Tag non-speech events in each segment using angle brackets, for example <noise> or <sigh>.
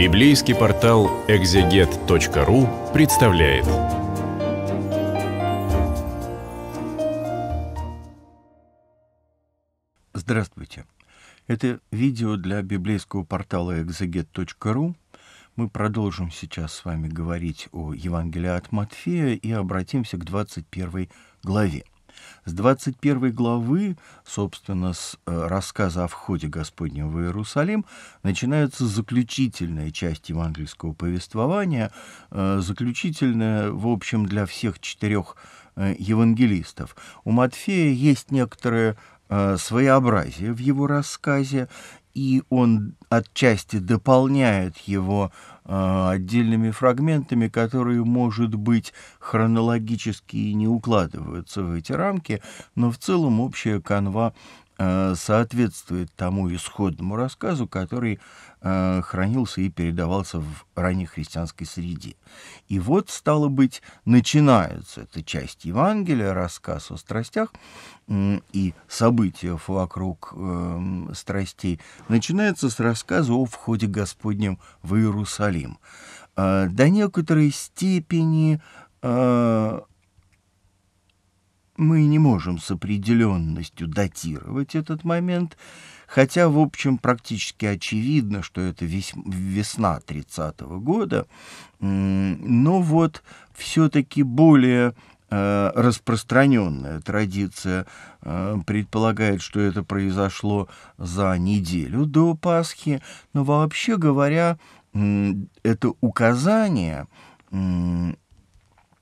Библейский портал экзегет.ру представляет. Здравствуйте. Это видео для библейского портала экзегет.ру. Мы продолжим сейчас с вами говорить о Евангелии от Матфея и обратимся к 21 главе – с 21 главы, собственно, с э, рассказа о входе Господнего в Иерусалим, начинается заключительная часть евангельского повествования, э, заключительная, в общем, для всех четырех э, евангелистов. У Матфея есть некоторое своеобразие в его рассказе, и он отчасти дополняет его э, отдельными фрагментами, которые, может быть, хронологически и не укладываются в эти рамки, но в целом общая канва Э, соответствует тому исходному рассказу, который э, хранился и передавался в ранней христианской среде. И вот, стало быть, начинается эта часть Евангелия, рассказ о страстях и событиях вокруг эм, страстей, начинается с рассказа о входе Господнем в Иерусалим. Э, до некоторой степени мы не можем с определенностью датировать этот момент, хотя, в общем, практически очевидно, что это весна 30-го года, но вот все-таки более э, распространенная традиция э, предполагает, что это произошло за неделю до Пасхи, но вообще говоря, это указание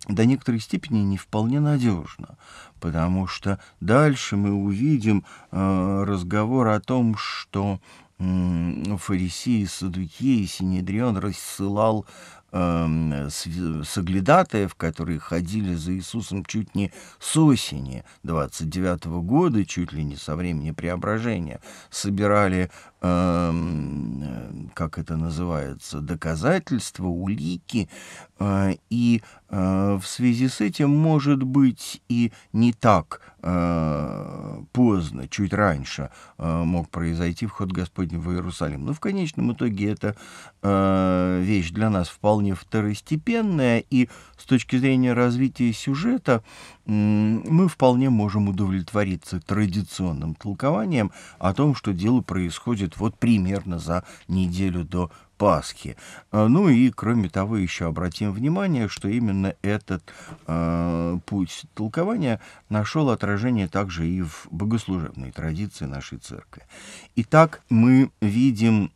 до некоторой степени не вполне надежно, потому что дальше мы увидим э, разговор о том, что э, фарисеи, садукеи, Синедрион рассылал э, соглядатаев, которые ходили за Иисусом чуть не с осени 29 -го года, чуть ли не со времени преображения, собирали э, как это называется, доказательства, улики, а, и а, в связи с этим может быть и не так Э, поздно, чуть раньше э, мог произойти вход Господень в Иерусалим. Но в конечном итоге это э, вещь для нас вполне второстепенная, и с точки зрения развития сюжета мы вполне можем удовлетвориться традиционным толкованием о том, что дело происходит вот примерно за неделю до Пасхи. А, ну и, кроме того, еще обратим внимание, что именно этот э, путь толкования нашел отражение также и в богослужебной традиции нашей церкви. Итак, мы видим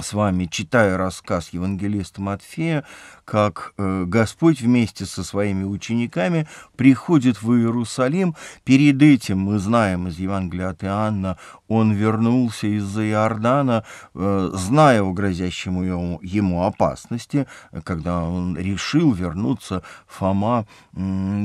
с вами, читая рассказ евангелиста Матфея, как э, Господь вместе со своими учениками приходит в Иерусалим. Перед этим мы знаем из Евангелия от Иоанна он вернулся из-за Иордана, э, зная о грозящем ему, ему опасности. Когда он решил вернуться, Фома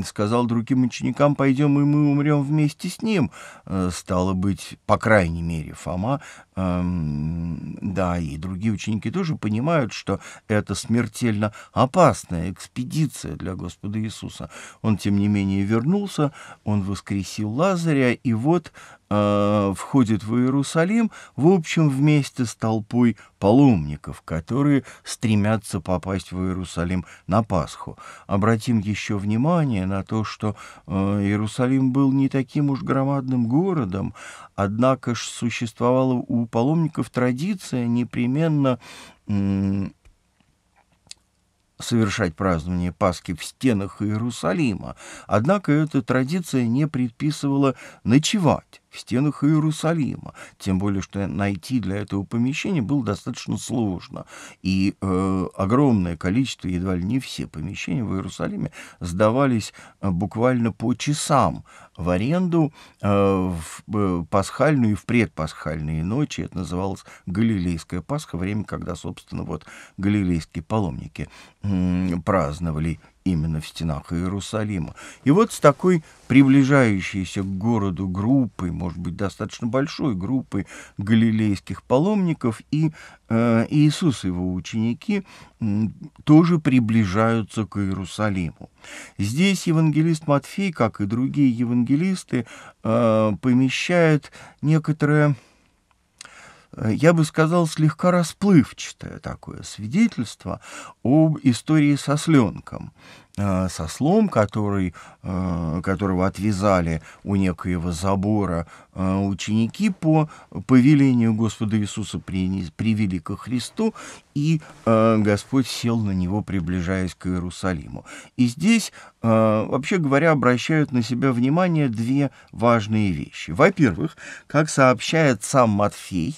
сказал другим ученикам, пойдем и мы умрем вместе с ним. Э, стало быть, по крайней мере, Фома, эм, да, и другие ученики тоже понимают, что это смертельно опасная экспедиция для Господа Иисуса. Он, тем не менее, вернулся, он воскресил Лазаря, и вот э, входит в Иерусалим, в общем, вместе с толпой паломников, которые стремятся попасть в Иерусалим на Пасху. Обратим еще внимание на то, что э, Иерусалим был не таким уж громадным городом, однако ж существовала у паломников традиция непременно совершать празднование Пасхи в стенах Иерусалима, однако эта традиция не предписывала ночевать в стенах Иерусалима, тем более, что найти для этого помещения было достаточно сложно, и э, огромное количество, едва ли не все помещения в Иерусалиме сдавались э, буквально по часам в аренду э, в э, пасхальную и в предпасхальные ночи, это называлось Галилейская Пасха, время, когда, собственно, вот галилейские паломники э, праздновали именно в стенах Иерусалима. И вот с такой приближающейся к городу группой, может быть, достаточно большой группой галилейских паломников и э, Иисус и его ученики тоже приближаются к Иерусалиму. Здесь евангелист Матфей, как и другие евангелисты, э, помещает некоторое Э, я бы сказал, слегка расплывчатое такое свидетельство об истории со сленком. Э, со слом, который, э, которого отвязали у некоего забора э, ученики по повелению Господа Иисуса привели ко Христу, и Господь сел на него, приближаясь к Иерусалиму. И здесь, вообще говоря, обращают на себя внимание две важные вещи. Во-первых, как сообщает сам Матфей,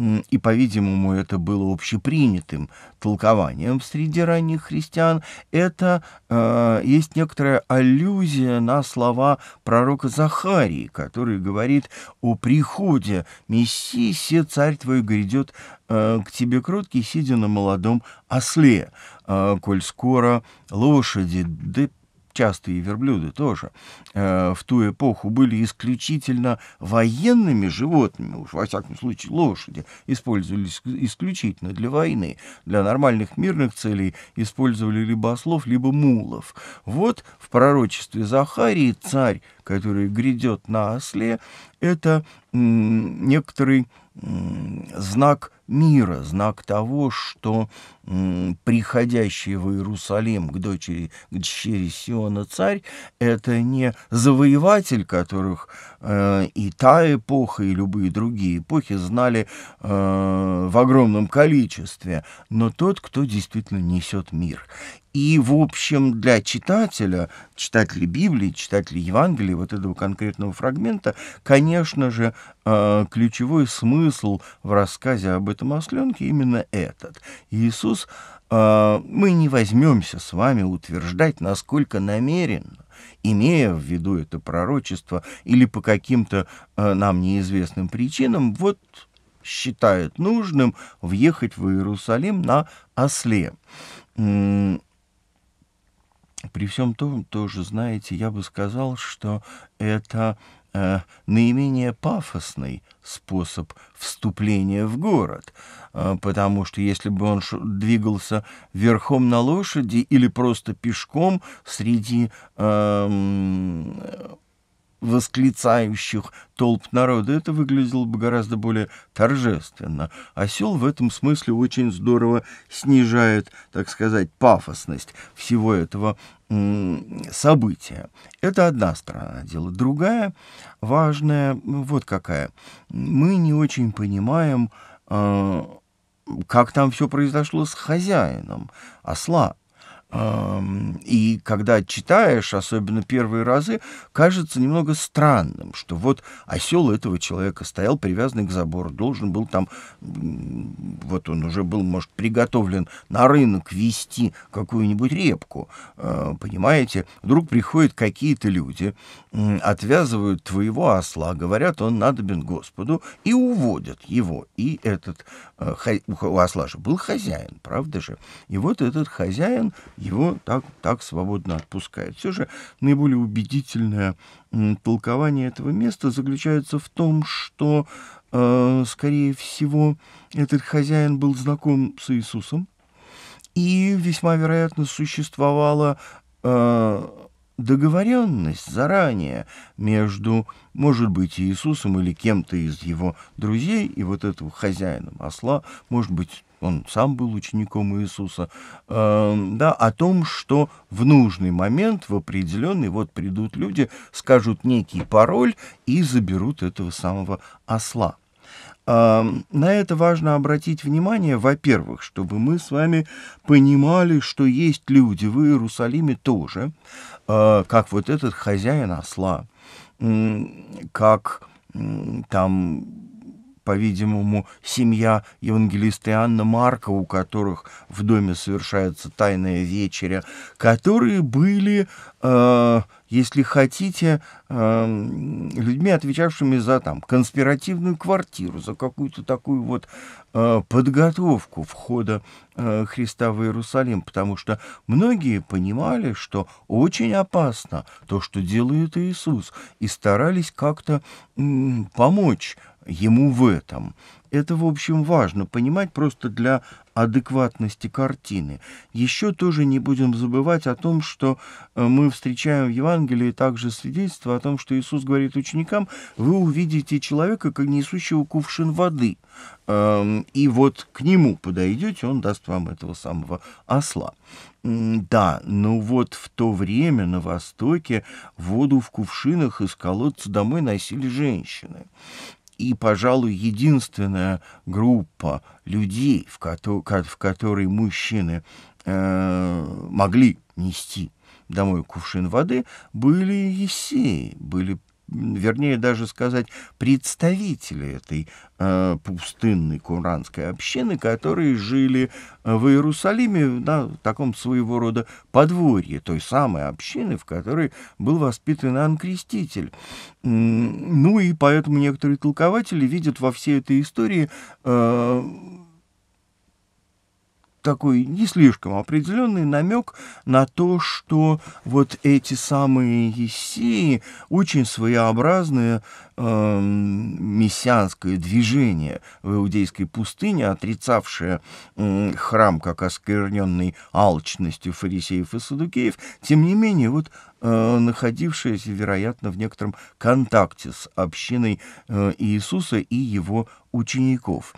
и, по-видимому, это было общепринятым толкованием среди ранних христиан, это э, есть некоторая аллюзия на слова пророка Захарии, который говорит о приходе «Мессии, се царь твой грядет э, к тебе кроткий, сидя на молодом осле, э, коль скоро лошади, да частые верблюды тоже, э, в ту эпоху были исключительно военными животными, уж во всяком случае лошади использовались исключительно для войны. Для нормальных мирных целей использовали либо ослов, либо мулов. Вот в пророчестве Захарии царь, который грядет на осле, это м, некоторый м, знак – мира, знак того, что приходящий в Иерусалим к дочери, к дочери Сиона царь, это не завоеватель, которых э, и та эпоха, и любые другие эпохи знали э, в огромном количестве, но тот, кто действительно несет мир. И, в общем, для читателя, читателей Библии, читателей Евангелия, вот этого конкретного фрагмента, конечно же, э, ключевой смысл в рассказе об этом этом осленке именно этот. Иисус, э, мы не возьмемся с вами утверждать, насколько намеренно, имея в виду это пророчество или по каким-то э, нам неизвестным причинам, вот считает нужным въехать в Иерусалим на осле. При всем том, тоже, знаете, я бы сказал, что это э, наименее пафосный способ вступления в город, э, потому что если бы он двигался верхом на лошади или просто пешком среди э, восклицающих толп народа, это выглядело бы гораздо более торжественно. Осел в этом смысле очень здорово снижает, так сказать, пафосность всего этого события. Это одна сторона дела. Другая важная вот какая. Мы не очень понимаем, а, как там все произошло с хозяином осла. И когда читаешь, особенно первые разы, кажется немного странным, что вот осел этого человека стоял привязанный к забору, должен был там, вот он уже был, может, приготовлен на рынок вести какую-нибудь репку, а, понимаете? Вдруг приходят какие-то люди, отвязывают твоего осла, говорят, он надобен Господу, и уводят его. И этот, э, у осла же был хозяин, правда же? И вот этот хозяин его так, так свободно отпускает. Все же наиболее убедительное толкование этого места заключается в том, что, э, скорее всего, этот хозяин был знаком с Иисусом, и весьма вероятно существовала э, договоренность заранее между, может быть, Иисусом или кем-то из его друзей и вот этого хозяина осла, может быть, он сам был учеником Иисуса, э, да, о том, что в нужный момент, в определенный, вот придут люди, скажут некий пароль и заберут этого самого осла. Э, на это важно обратить внимание, во-первых, чтобы мы с вами понимали, что есть люди в Иерусалиме тоже, э, как вот этот хозяин осла, как там по-видимому, семья евангелиста Иоанна Марка, у которых в доме совершается тайная вечеря, которые были, э, если хотите, э, людьми, отвечавшими за там конспиративную квартиру, за какую-то такую вот э, подготовку входа э, Христа в Иерусалим, потому что многие понимали, что очень опасно то, что делает Иисус, и старались как-то э, помочь ему в этом. Это, в общем, важно понимать просто для адекватности картины. Еще тоже не будем забывать о том, что э, мы встречаем в Евангелии также свидетельство о том, что Иисус говорит ученикам, вы увидите человека, как несущего кувшин воды, эм, и вот к нему подойдете, он даст вам этого самого осла. Да, но вот в то время на Востоке воду в кувшинах из колодца домой носили женщины и, пожалуй, единственная группа людей, в, кото в которой мужчины э могли нести домой кувшин воды, были есеи, были вернее даже сказать, представители этой э, пустынной куранской общины, которые жили э, в Иерусалиме на таком своего рода подворье, той самой общины, в которой был воспитан Иоанн Креститель. Ну и поэтому некоторые толкователи видят во всей этой истории э, такой не слишком определенный намек на то, что вот эти самые Есеи очень своеобразное эм, мессианское движение в иудейской пустыне, отрицавшее храм как оскверненный алчностью фарисеев и садукеев, тем не менее вот э, находившееся, вероятно, в некотором контакте с общиной э, Иисуса и его учеников.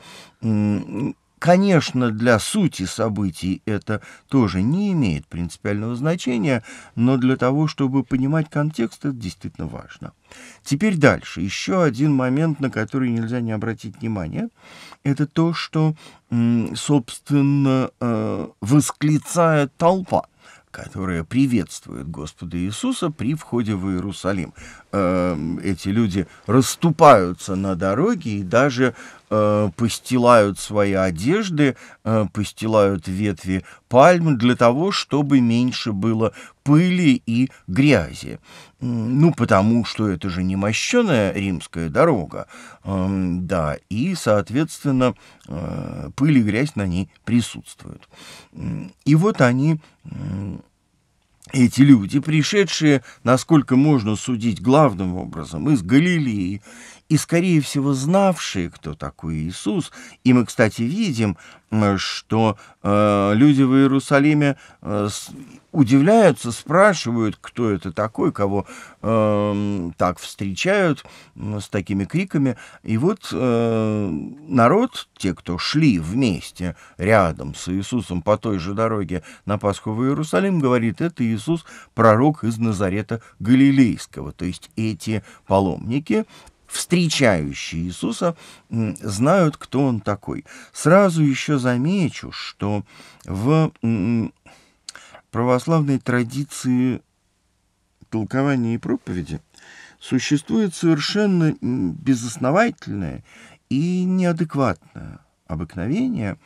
Конечно, для сути событий это тоже не имеет принципиального значения, но для того, чтобы понимать контекст, это действительно важно. Теперь дальше. Еще один момент, на который нельзя не обратить внимание, это то, что, собственно, э, восклицает толпа которая приветствует Господа Иисуса при входе в Иерусалим. Эм, эти люди расступаются на дороге и даже э, постилают свои одежды, э, постилают ветви пальм для того, чтобы меньше было пыли и грязи. Ну, потому что это же не мощеная римская дорога, э, да, и, соответственно, э, пыль и грязь на ней присутствуют. И вот они... Э, эти люди, пришедшие, насколько можно судить главным образом, из Галилеи и, скорее всего, знавшие, кто такой Иисус. И мы, кстати, видим, э, что э, люди в Иерусалиме э, удивляются, спрашивают, кто это такой, кого э, так встречают э, с такими криками. И вот э, народ, те, кто шли вместе рядом с Иисусом по той же дороге на Пасху в Иерусалим, говорит, это Иисус, пророк из Назарета Галилейского. То есть эти паломники встречающие Иисуса, знают, кто он такой. Сразу еще замечу, что в православной традиции толкования и проповеди существует совершенно безосновательное и неадекватное обыкновение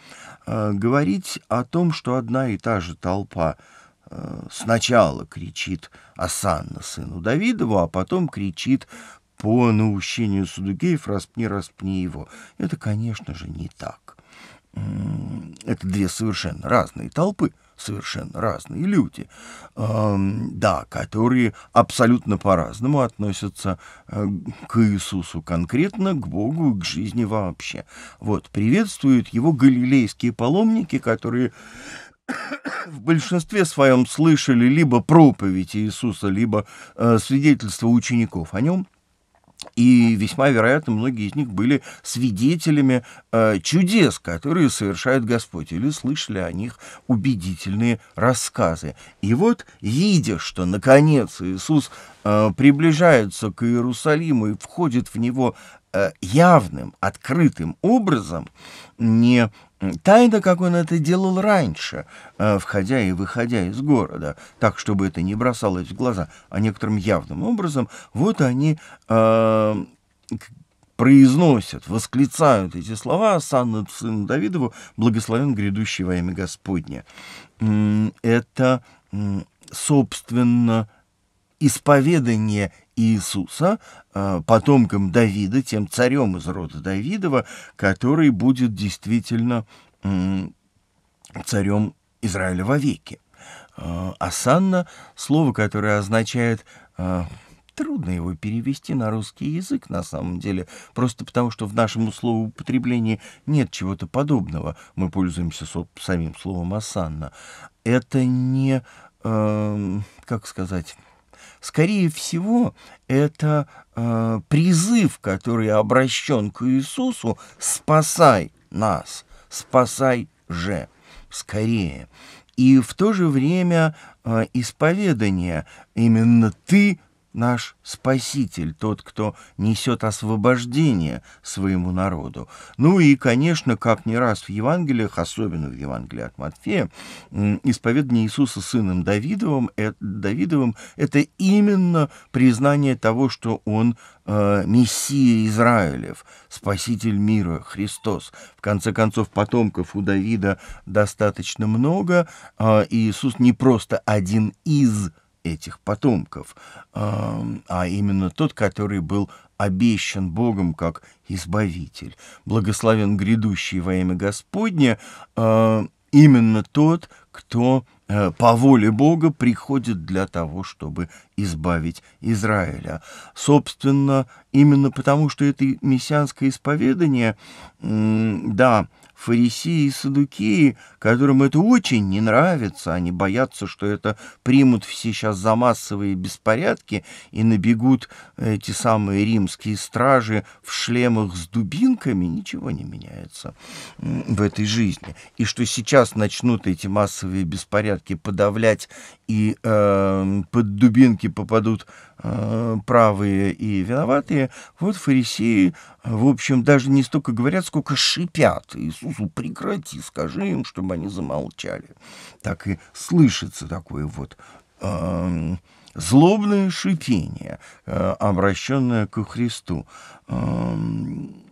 а, говорить о том, что одна и та же толпа а, сначала кричит «Асанна, сыну Давидову», а потом кричит по наущению Судугеев «распни, распни его». Это, конечно же, не так. Это две совершенно разные толпы, совершенно разные люди, эм, да, которые абсолютно по-разному относятся э, к Иисусу конкретно, к Богу, к жизни вообще. Вот, приветствуют его галилейские паломники, которые <coughs> в большинстве своем слышали либо проповедь Иисуса, либо э, свидетельство учеников о нем – и весьма вероятно, многие из них были свидетелями э, чудес, которые совершает Господь, или слышали о них убедительные рассказы. И вот, видя, что наконец Иисус э, приближается к Иерусалиму и входит в него э, явным, открытым образом, не Тайно, как он это делал раньше, э, входя и выходя из города, так, чтобы это не бросалось в глаза, а некоторым явным образом, вот они э, произносят, восклицают эти слова «Санна сыну Давидову, благословен грядущий во имя Господне». Это, собственно, исповедание Иисуса э, потомкам Давида, тем царем из рода Давидова, который будет действительно царем Израиля вовеки. Э, Асанна — слово, которое означает э, трудно его перевести на русский язык на самом деле, просто потому что в нашем употреблении нет чего-то подобного. Мы пользуемся самим словом «асанна». Это не, э, как сказать, Скорее всего, это э, призыв, который обращен к Иисусу «спасай нас, спасай же, скорее». И в то же время э, исповедание «именно ты наш Спаситель, тот, кто несет освобождение своему народу. Ну и, конечно, как не раз в Евангелиях, особенно в Евангелии от Матфея, исповедание Иисуса сыном Давидовым, э, Давидовым это именно признание того, что он э, Мессия Израилев, Спаситель мира, Христос. В конце концов, потомков у Давида достаточно много, э, и Иисус не просто один из этих потомков, а, а именно тот, который был обещан Богом как Избавитель. Благословен грядущий во имя Господне, а, именно тот, кто э, по воле Бога приходит для того, чтобы избавить Израиля. Собственно, именно потому, что это мессианское исповедание, да, фарисеи и садукеи, которым это очень не нравится, они боятся, что это примут все сейчас за массовые беспорядки и набегут эти самые римские стражи в шлемах с дубинками, ничего не меняется в этой жизни. И что сейчас начнут эти массовые беспорядки подавлять и э, под дубинки попадут Э, правые и виноватые, вот фарисеи, в общем, даже не столько говорят, сколько шипят. Иисусу прекрати, скажи им, чтобы они замолчали. Так и слышится такое вот эм, злобное шипение, э, обращенное ко Христу. Эм,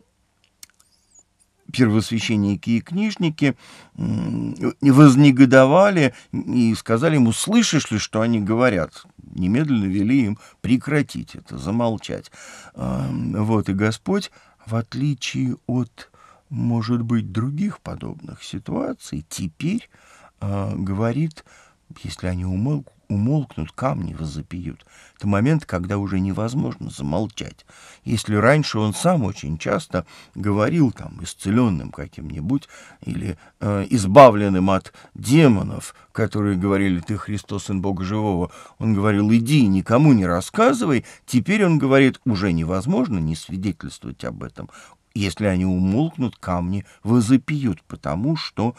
первосвященники и книжники вознегодовали и сказали ему, слышишь ли, что они говорят? Немедленно вели им прекратить это, замолчать. Вот, и Господь, в отличие от, может быть, других подобных ситуаций, теперь а, говорит, если они умолкнут, умолкнут камни, возопиют. Это момент, когда уже невозможно замолчать. Если раньше он сам очень часто говорил там исцеленным каким-нибудь или э, избавленным от демонов, которые говорили «Ты Христос, Сын Бога Живого», он говорил «Иди, никому не рассказывай», теперь он говорит «Уже невозможно не свидетельствовать об этом». Если они умолкнут, камни возопиют, потому что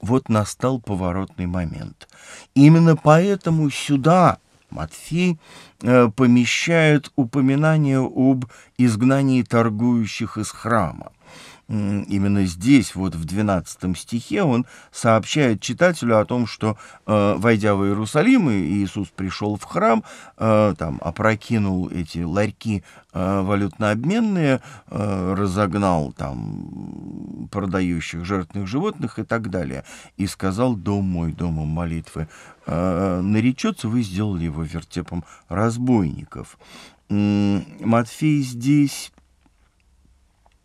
вот настал поворотный момент. Именно поэтому сюда Матфей э, помещает упоминание об изгнании торгующих из храма именно здесь, вот в 12 стихе, он сообщает читателю о том, что, э, войдя в Иерусалим, Иисус пришел в храм, э, там, опрокинул эти ларьки э, валютно-обменные, разогнал там продающих жертвенных животных и так далее, и сказал «Дом мой, домом молитвы наречется, вы сделали его вертепом разбойников». Матфей здесь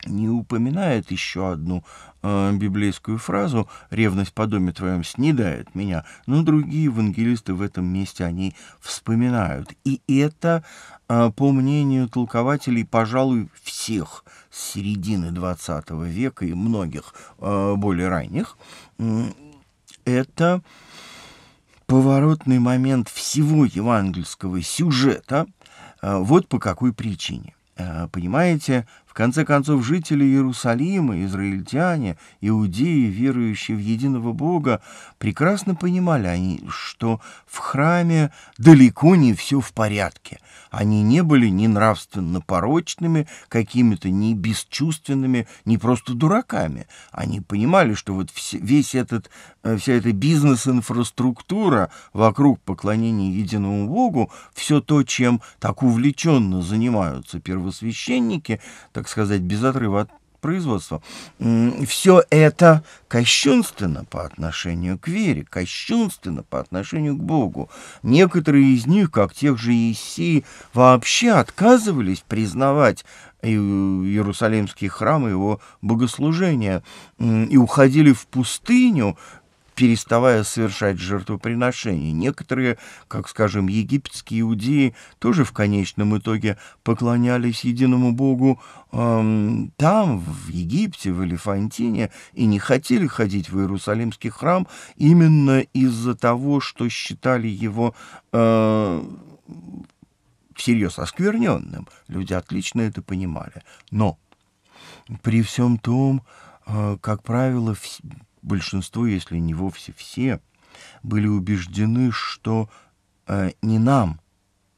не упоминает еще одну э, библейскую фразу «ревность по доме твоем снедает меня», но другие евангелисты в этом месте они вспоминают. И это, э, по мнению толкователей, пожалуй, всех с середины XX века и многих э, более ранних, э, это поворотный момент всего евангельского сюжета, э, вот по какой причине. Э, понимаете, в конце концов, жители Иерусалима, израильтяне, иудеи, верующие в единого Бога, прекрасно понимали они, что в храме далеко не все в порядке — они не были ни нравственно порочными, какими-то ни бесчувственными, ни просто дураками. Они понимали, что вот весь этот, э, вся эта бизнес-инфраструктура вокруг поклонения единому Богу, все то, чем так увлеченно занимаются первосвященники, так сказать, без отрыва от производства. Все это кощунственно по отношению к вере, кощунственно по отношению к Богу. Некоторые из них, как тех же Иисии, вообще отказывались признавать э, Иерусалимский храм и его богослужения и уходили в пустыню, переставая совершать жертвоприношения. Некоторые, как, скажем, египетские иудеи, тоже в конечном итоге поклонялись единому Богу эм, там, в Египте, в Элефантине, и не хотели ходить в Иерусалимский храм именно из-за того, что считали его... Э, всерьез оскверненным. Люди отлично это понимали. Но при всем том, э, как правило, большинство, если не вовсе все, были убеждены, что э, не нам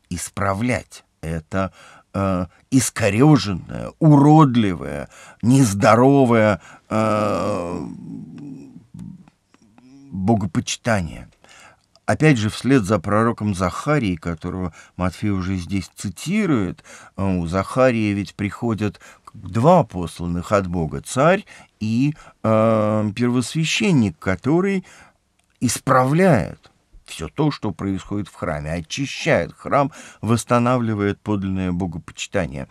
исправлять это э, искореженное, уродливое, нездоровое э, богопочитание. Опять же, вслед за пророком Захарией, которого Матфей уже здесь цитирует, э, у Захарии ведь приходят два посланных от Бога, царь и э, первосвященник, который исправляет все то, что происходит в храме, очищает храм, восстанавливает подлинное богопочитание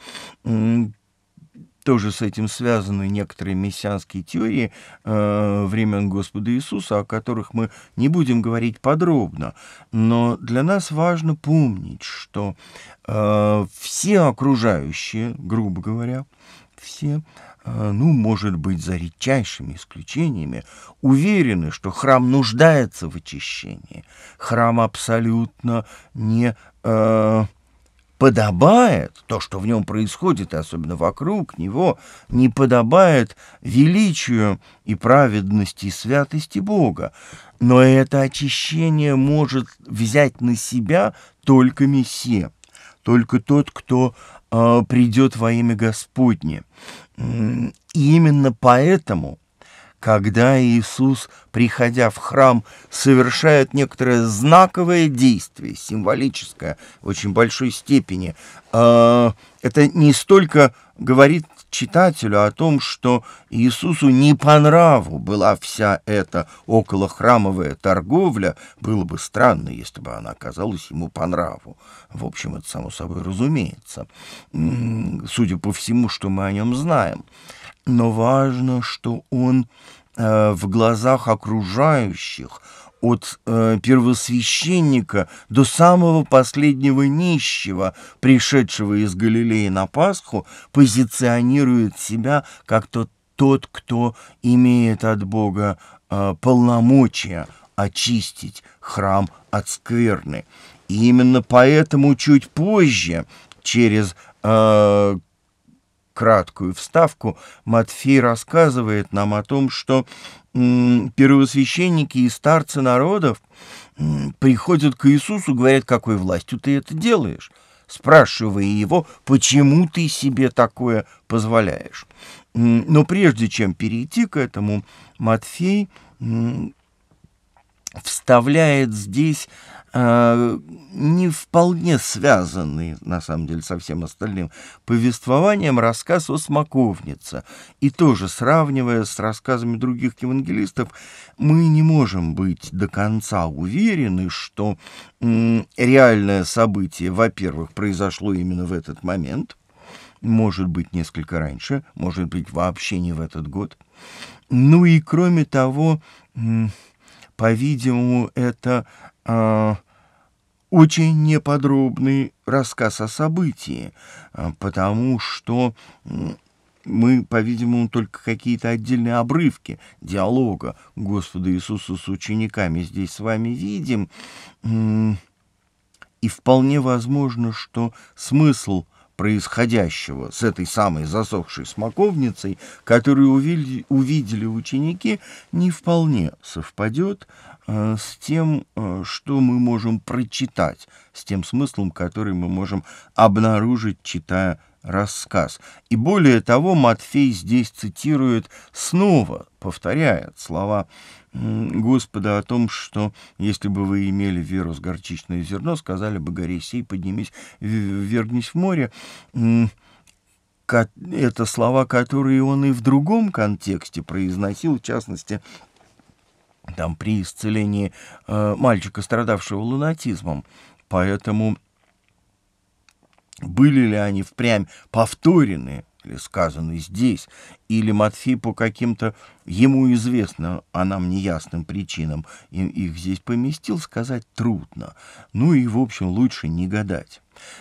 тоже с этим связаны некоторые мессианские теории э, времен Господа Иисуса, о которых мы не будем говорить подробно. Но для нас важно помнить, что э, все окружающие, грубо говоря, все, э, ну, может быть, за редчайшими исключениями, уверены, что храм нуждается в очищении. Храм абсолютно не... Э, подобает, то, что в нем происходит, особенно вокруг него, не подобает величию и праведности и святости Бога. Но это очищение может взять на себя только Мессия, только тот, кто э, а, придет во имя Господне. И именно поэтому – когда Иисус, приходя в храм, совершает некоторое знаковое действие, символическое в очень большой степени, а, это не столько говорит читателю о том, что Иисусу не по нраву была вся эта околохрамовая торговля, было бы странно, если бы она оказалась ему по нраву. В общем, это само собой разумеется, судя по всему, что мы о нем знаем но важно, что он э, в глазах окружающих от э, первосвященника до самого последнего нищего, пришедшего из Галилеи на Пасху, позиционирует себя как тот, тот кто имеет от Бога э, полномочия очистить храм от скверны. И именно поэтому чуть позже, через краткую вставку, Матфей рассказывает нам о том, что первосвященники и старцы народов приходят к Иисусу, говорят, какой властью ты это делаешь, спрашивая его, почему ты себе такое позволяешь. Но прежде чем перейти к этому, Матфей вставляет здесь Э, не вполне связанный, на самом деле, со всем остальным повествованием рассказ о смоковнице. И тоже, сравнивая с рассказами других евангелистов, мы не можем быть до конца уверены, что реальное событие, во-первых, произошло именно в этот момент, может быть, несколько раньше, может быть, вообще не в этот год. Ну и, кроме того, по-видимому, это э, очень неподробный рассказ о событии, а, потому что мы, по-видимому, только какие-то отдельные обрывки диалога Господа Иисуса с учениками здесь с вами видим. И вполне возможно, что смысл происходящего с этой самой засохшей смоковницей, которую увидели, ученики, не вполне совпадет э, Э, с тем, э, что мы можем прочитать, с тем смыслом, который мы можем обнаружить, читая рассказ. И более того, Матфей здесь цитирует снова, повторяет слова Господа о том, что если бы вы имели веру с горчичное зерно, сказали бы горе сей, поднимись, вернись в море. Это слова, которые он и в другом контексте произносил, в частности, там, при исцелении э, мальчика, страдавшего лунатизмом. Поэтому были ли они впрямь повторены Евангелии сказаны здесь, или Матфей по каким-то ему известным, а нам неясным причинам им их здесь поместил, сказать трудно. Ну и, в общем, лучше не гадать.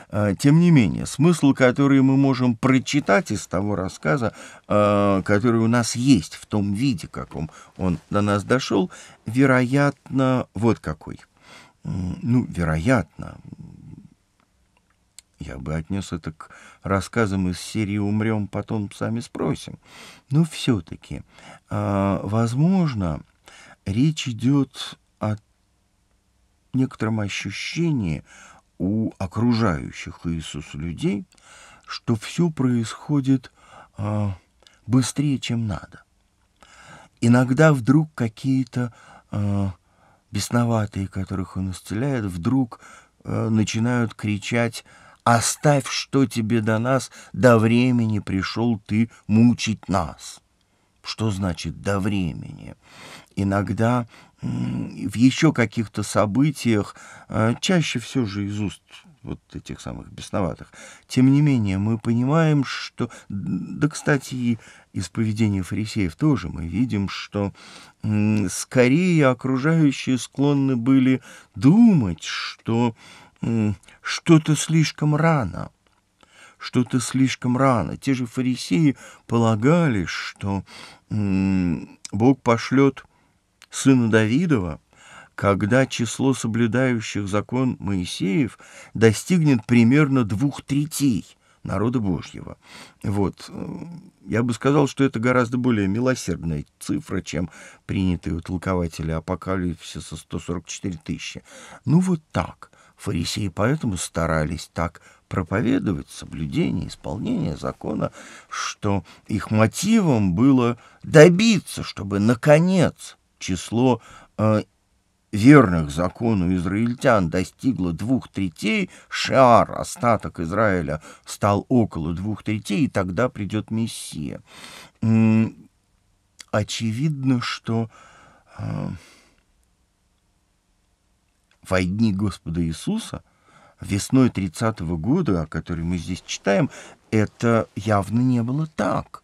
А, тем не менее, смысл, который мы можем прочитать из того рассказа, а, который у нас есть в том виде, каком он до нас дошел, вероятно, вот какой. Ну, вероятно, я бы отнес это к рассказам из серии «Умрем, потом сами спросим». Но все-таки, а, возможно, речь идет о некотором ощущении у окружающих Иисуса людей, что все происходит а, быстрее, чем надо. Иногда вдруг какие-то а, бесноватые, которых он исцеляет, вдруг начинают кричать Оставь, что тебе до нас, до времени пришел ты мучить нас. Что значит «до времени»? Иногда в еще каких-то событиях, э, чаще все же из уст вот этих самых бесноватых. Тем не менее, мы понимаем, что... Да, кстати, и из поведения фарисеев тоже мы видим, что скорее окружающие склонны были думать, что что-то слишком рано. Что-то слишком рано. Те же фарисеи полагали, что Бог пошлет сына Давидова, когда число соблюдающих закон Моисеев достигнет примерно двух третей народа Божьего. Вот. Э, я бы сказал, что это гораздо более милосердная цифра, чем принятые у толкователя апокалипсиса 144 тысячи. Ну вот так. Фарисеи поэтому старались так проповедовать соблюдение, исполнение закона, что их мотивом было добиться, чтобы, наконец, число э, верных закону израильтян достигло двух третей, шар, остаток Израиля, стал около двух третей, и тогда придет Мессия. Очевидно, что... Э, во дни Господа Иисуса, весной 30 -го года, о которой мы здесь читаем, это явно не было так.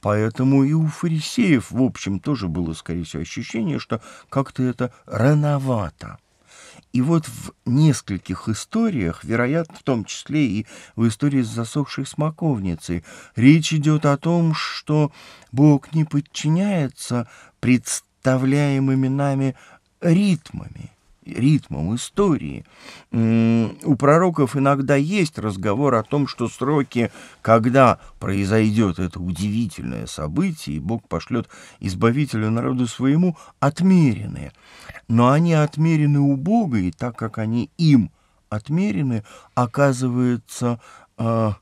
Поэтому и у фарисеев, в общем, тоже было, скорее всего, ощущение, что как-то это рановато. И вот в нескольких историях, вероятно, в том числе и в истории с засохшей смоковницей, речь идет о том, что Бог не подчиняется представляемыми нами ритмами ритмом истории. У пророков иногда есть разговор о том, что сроки, когда произойдет это удивительное событие, и Бог пошлет избавителю народу своему, отмерены. Но они отмерены у Бога, и так как они им отмерены, оказывается э,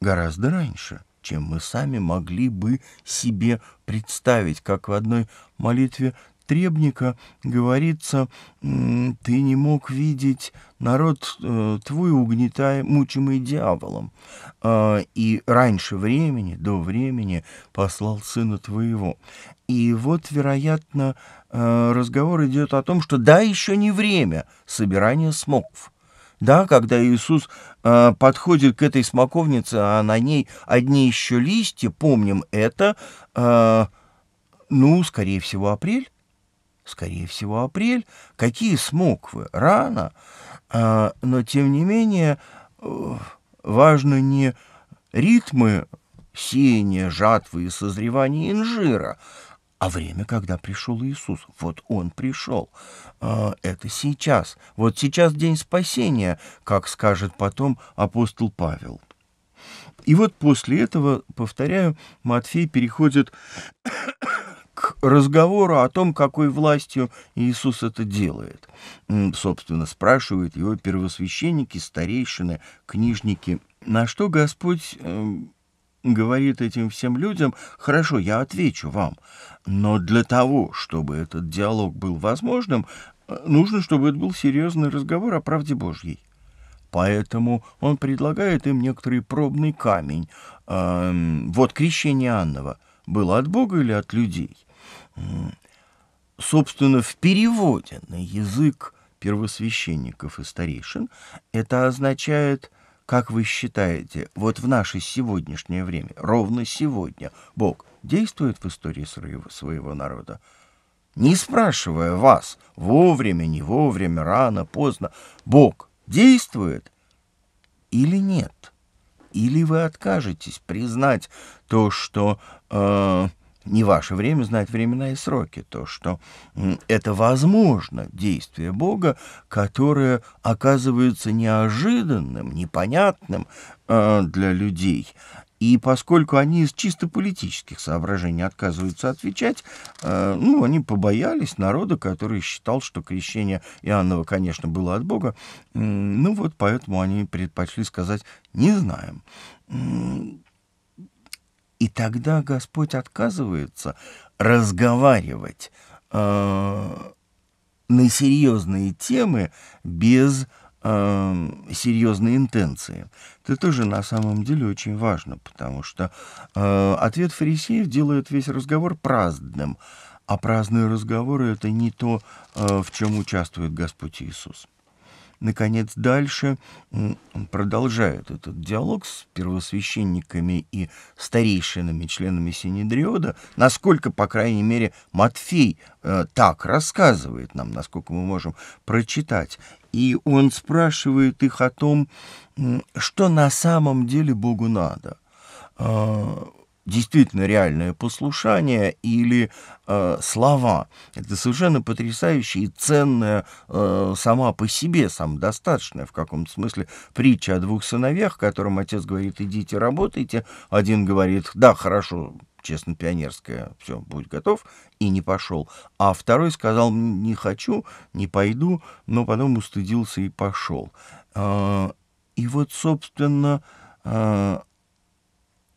гораздо раньше чем мы сами могли бы себе представить, как в одной молитве Требника говорится, ты не мог видеть народ э, твой угнетай, мучимый дьяволом, а, и раньше времени, до времени послал сына твоего. И вот, вероятно, э, разговор идет о том, что да, еще не время собирания смоков. Да, когда Иисус э, подходит к этой смоковнице, а на ней одни еще листья, помним это, э, ну, скорее всего, апрель скорее всего, апрель. Какие смоквы? Рано. А, но, тем не менее, э, важны не ритмы сеяния, жатвы и созревания инжира, а время, когда пришел Иисус. Вот Он пришел. А, это сейчас. Вот сейчас день спасения, как скажет потом апостол Павел. И вот после этого, повторяю, Матфей переходит к разговору о том, какой властью Иисус это делает. Собственно, спрашивают его первосвященники, старейшины, книжники. На что Господь эм, говорит этим всем людям, хорошо, я отвечу вам, но для того, чтобы этот диалог был возможным, э, нужно, чтобы это был серьезный разговор о правде Божьей. Поэтому он предлагает им некоторый пробный камень. Эм, вот крещение Аннова было от Бога или от людей? Собственно, в переводе на язык первосвященников и старейшин это означает, как вы считаете, вот в наше сегодняшнее время, ровно сегодня, Бог действует в истории своего народа? Не спрашивая вас, вовремя, не вовремя, рано, поздно, Бог действует или нет? Или вы откажетесь признать то, что... Э, не ваше время знать времена и сроки, то, что это возможно действие Бога, которое оказывается неожиданным, непонятным э, для людей. И поскольку они из чисто политических соображений отказываются отвечать, э, ну, они побоялись народа, который считал, что крещение Иоаннова, конечно, было от Бога. Ну вот поэтому они предпочли сказать «не знаем». И тогда Господь отказывается разговаривать э, на серьезные темы без э, серьезной интенции. Это тоже на самом деле очень важно, потому что э, ответ фарисеев делает весь разговор праздным, а праздные разговоры это не то, э, в чем участвует Господь Иисус. Наконец, дальше он продолжает этот диалог с первосвященниками и старейшинами, членами Синедриода, насколько, по крайней мере, Матфей э, так рассказывает нам, насколько мы можем прочитать. И он спрашивает их о том, что на самом деле Богу надо а, – действительно реальное послушание или э, слова. Это совершенно потрясающая и ценная э, сама по себе, самодостаточное в каком-то смысле притча о двух сыновьях, которым отец говорит, идите работайте, один говорит, да, хорошо, честно, пионерское все, будь готов, и не пошел. А второй сказал, не хочу, не пойду, но потом устыдился и пошел. Э, и вот, собственно, э,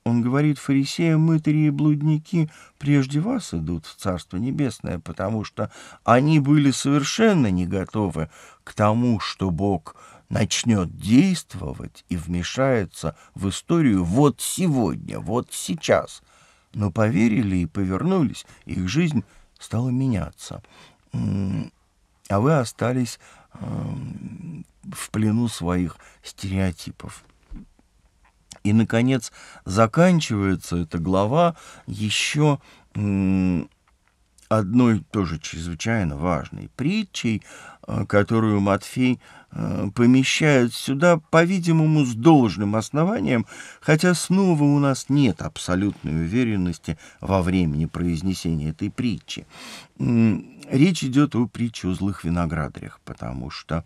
он говорит фарисеям, мытари и блудники прежде вас идут в Царство Небесное, потому что они были совершенно не готовы к тому, что Бог начнет действовать и вмешается в историю вот сегодня, вот сейчас. Но поверили и повернулись, их жизнь стала меняться. А вы остались эм, в плену своих стереотипов. И, наконец, заканчивается эта глава еще одной тоже чрезвычайно важной притчей, э, которую Матфей э, помещает сюда, по-видимому, с должным основанием, хотя снова у нас нет абсолютной уверенности во времени произнесения этой притчи. Речь идет о притче о злых виноградарях, потому что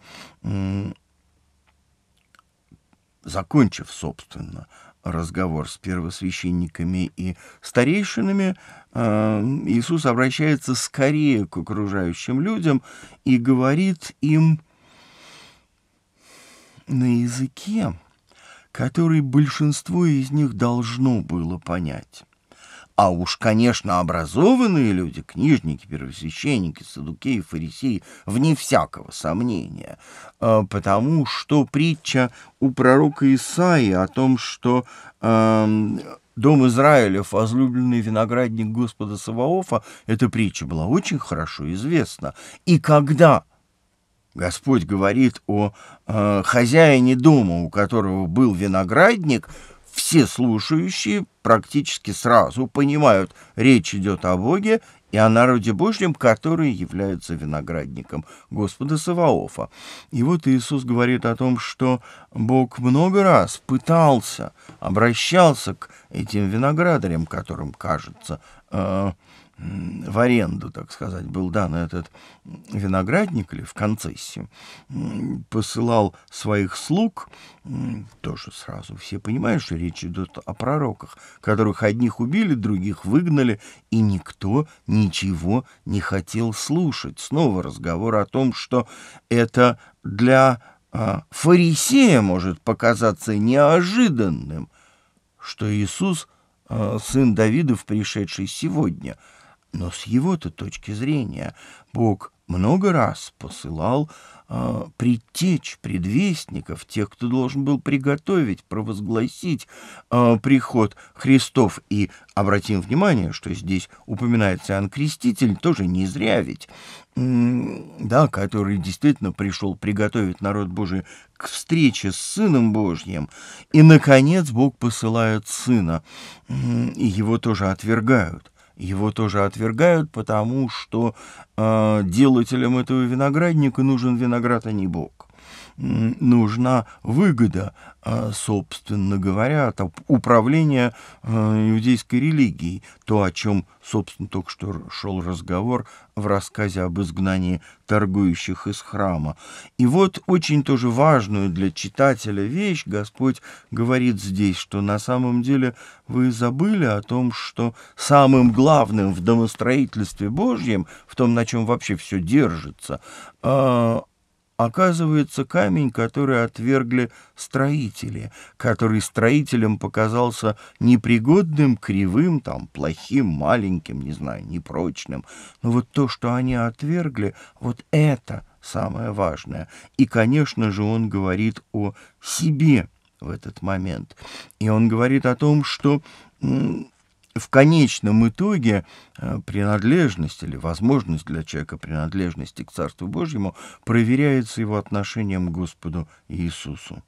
Закончив, собственно, разговор с первосвященниками и старейшинами, э, Иисус обращается скорее к окружающим людям и говорит им на языке, который большинство из них должно было понять. А уж, конечно, образованные люди, книжники, первосвященники, садукеи, фарисеи, вне всякого сомнения, а, потому что притча у пророка Исаии о том, что э, Дом Израилев, возлюбленный виноградник Господа Саваофа, эта притча была очень хорошо известна. И когда Господь говорит о э, хозяине дома, у которого был виноградник, все слушающие практически сразу понимают, речь идет о Боге и о народе Божьем, который является виноградником Господа Саваофа. И вот Иисус говорит о том, что Бог много раз пытался, обращался к этим виноградарям, которым кажется, э, в аренду, так сказать, был дан этот виноградник или в концессию, посылал своих слуг, тоже сразу все понимают, что речь идет о пророках, которых одних убили, других выгнали, и никто ничего не хотел слушать. Снова разговор о том, что это для а, фарисея может показаться неожиданным, что Иисус а, — сын Давидов, пришедший сегодня — но с его-то точки зрения Бог много раз посылал э, а, предтечь, предвестников, тех, кто должен был приготовить, провозгласить э, приход Христов. И обратим внимание, что здесь упоминается Иоанн Креститель, тоже не зря ведь, да, который действительно пришел приготовить народ Божий к встрече с Сыном Божьим. И, наконец, Бог посылает Сына, и его тоже отвергают. Его тоже отвергают, потому что э, делателям этого виноградника нужен виноград, а не Бог нужна выгода, а, собственно говоря, там, управления э, иудейской религией, то, о чем, собственно, только что шел разговор в рассказе об изгнании торгующих из храма. И вот очень тоже важную для читателя вещь Господь говорит здесь, что на самом деле вы забыли о том, что самым главным в домостроительстве Божьем, в том, на чем вообще все держится, а, Оказывается, камень, который отвергли строители, который строителям показался непригодным, кривым, там, плохим, маленьким, не знаю, непрочным. Но вот то, что они отвергли, вот это самое важное. И, конечно же, он говорит о себе в этот момент. И он говорит о том, что в конечном итоге э, принадлежность или возможность для человека принадлежности к Царству Божьему проверяется его отношением к Господу Иисусу.